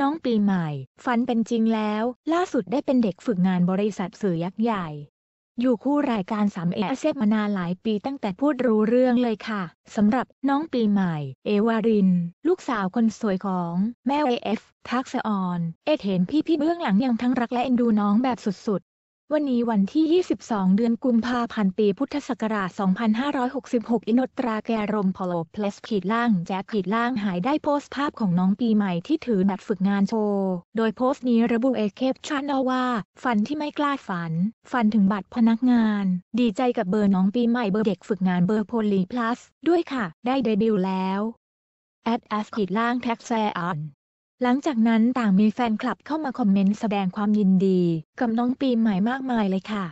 น้องปีใหม่ ฝันเป็นจริงแล้ว ล่าสุดได้เป็นเด็กฝึกงานบริษัทสื่อยักษ์ใหญ่ อยู่คู่รายการสามเอเซมานานหลายปีตั้งแต่พูดรู้เรื่องเลยค่ะ สำหรับน้องปีใหม่ เอวาริน ลูกสาวคนสวยของ แม่เอฟทักษออน เอเห็นพี่พี่เบื้องหลังยังทั้งรักและเอ็นดูน้องแบบสุดวันนี้วันที่ 22 เดือนกุมภาพันธ์ปีพุทธศักราช2566 อินทราแกรมพอลเพลสขีดล่าง แจ็คขีดล่างหายได้โพสต์ภาพของน้องปีใหม่ที่ถือบัตรฝึกงานโชว์ โดยโพสต์นี้ระบุเอเคปชันเอาว่า ฝันที่ไม่กล้าฝัน ฝันถึงบัตรพนักงาน ดีใจกับเบอร์น้องปีใหม่เบอร์เด็กฝึกงานเบอร์โพลีพลัสด้วยค่ะ ได้เดบิวต์แล้วแอดแอสขีดล่างแท็กแซอันหลังจากนั้นต่างมีแฟนคลับเข้ามาคอมเมนต์แสดงความยินดีกับน้องปีใหม่มากมายเลยค่ะ